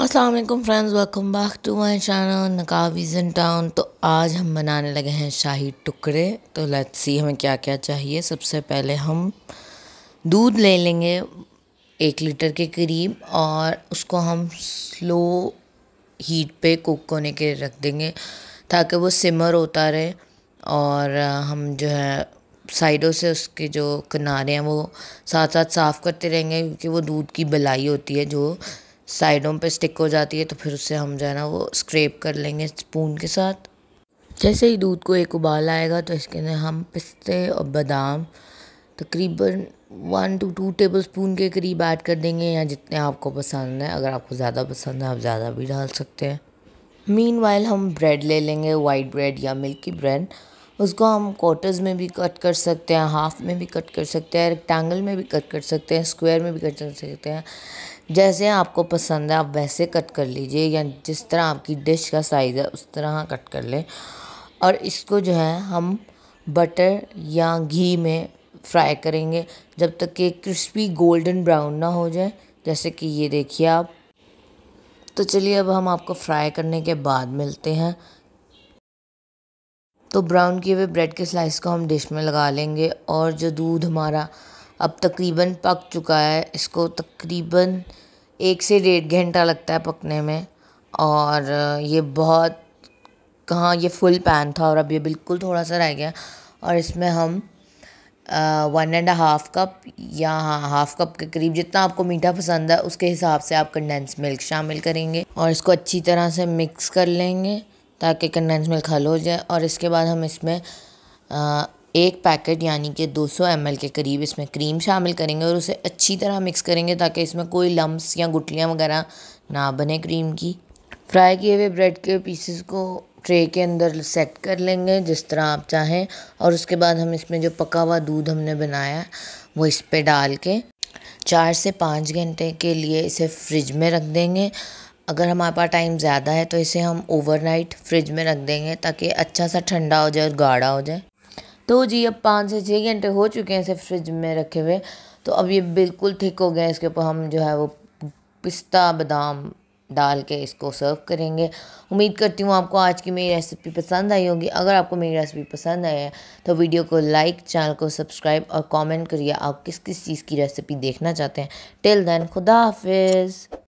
Aslam friends welcome back to my channel नकावीज in town तो आज हम बनाने लगे हैं शाही टुकड़े तो लेट्स सी हमें क्या क्या चाहिए सबसे पहले हम दूध ले लेंगे एक लीटर के करीब और उसको हम स्लो हीट पे कुक होने के रख देंगे ताकि वो सिमर होता रहे और हम जो है साइडों से उसके जो किनारे हैं वो साथ साथ साफ़ करते रहेंगे क्योंकि वो दूध की बलाई होती है जो साइडों पे स्टिक हो जाती है तो फिर उससे हम जो है ना वो स्क्रेप कर लेंगे स्पून के साथ जैसे ही दूध को एक उबाल आएगा तो इसके अंदर हम पिस्ते और बादाम तकरीबन one to two tablespoon के करीब ऐड कर देंगे या जितने आपको पसंद है अगर आपको ज़्यादा पसंद है आप ज़्यादा भी डाल सकते हैं मीन वाइल हम ब्रेड ले लेंगे वाइट ब्रेड या मिल्की ब्रेड उसको हम क्वार्टर्स में भी कट कर सकते हैं हाफ में भी कट कर सकते हैं रेक्टेंगल में भी कट कर सकते हैं स्क्वायर में भी कट कर सकते हैं जैसे आपको पसंद है आप वैसे कट कर लीजिए या जिस तरह आपकी डिश का साइज़ है उस तरह कट कर लें और इसको जो है हम बटर या घी में फ्राई करेंगे जब तक कि क्रिस्पी गोल्डन ब्राउन ना हो जाए जैसे कि ये देखिए आप तो चलिए अब हम आपको फ्राई करने के बाद मिलते हैं तो ब्राउन किए हुए ब्रेड के स्लाइस को हम डिश में लगा लेंगे और जो दूध हमारा अब तकरीबन पक चुका है इसको तकरीबन एक से डेढ़ घंटा लगता है पकने में और ये बहुत कहाँ ये फुल पैन था और अब ये बिल्कुल थोड़ा सा रह गया और इसमें हम वन एंड हाफ़ कप या हाँ हाफ़ कप के करीब जितना आपको मीठा पसंद है उसके हिसाब से आप कंडेंस मिल्क शामिल करेंगे और इसको अच्छी तरह से मिक्स कर लेंगे ताकि कंडेंस मिल्क हल हो जाए और इसके बाद हम इसमें एक पैकेट यानी कि 200 एम के करीब इसमें क्रीम शामिल करेंगे और उसे अच्छी तरह मिक्स करेंगे ताकि इसमें कोई लम्ब्स या गुटलियाँ वगैरह ना बने क्रीम की फ्राई किए हुए ब्रेड के पीसेस को ट्रे के अंदर सेट कर लेंगे जिस तरह आप चाहें और उसके बाद हम इसमें जो पका हुआ दूध हमने बनाया वो इस पर डाल के चार से पाँच घंटे के लिए इसे फ्रिज में रख देंगे अगर हमारे पास टाइम ज़्यादा है तो इसे हम ओवरनाइट फ्रिज में रख देंगे ताकि अच्छा सा ठंडा हो जाए और गाढ़ा हो जाए तो जी अब पाँच से छः घंटे हो चुके हैं इसे फ्रिज में रखे हुए तो अब ये बिल्कुल थिक हो गया इसके ऊपर हम जो है वो पिस्ता बादाम डाल के इसको सर्व करेंगे उम्मीद करती हूँ आपको आज की मेरी रेसिपी पसंद आई होगी अगर आपको मेरी रेसिपी पसंद आई है तो वीडियो को लाइक चैनल को सब्सक्राइब और कमेंट करिए आप किस किस चीज़ की रेसिपी देखना चाहते हैं टिल देन खुदा हाफिज़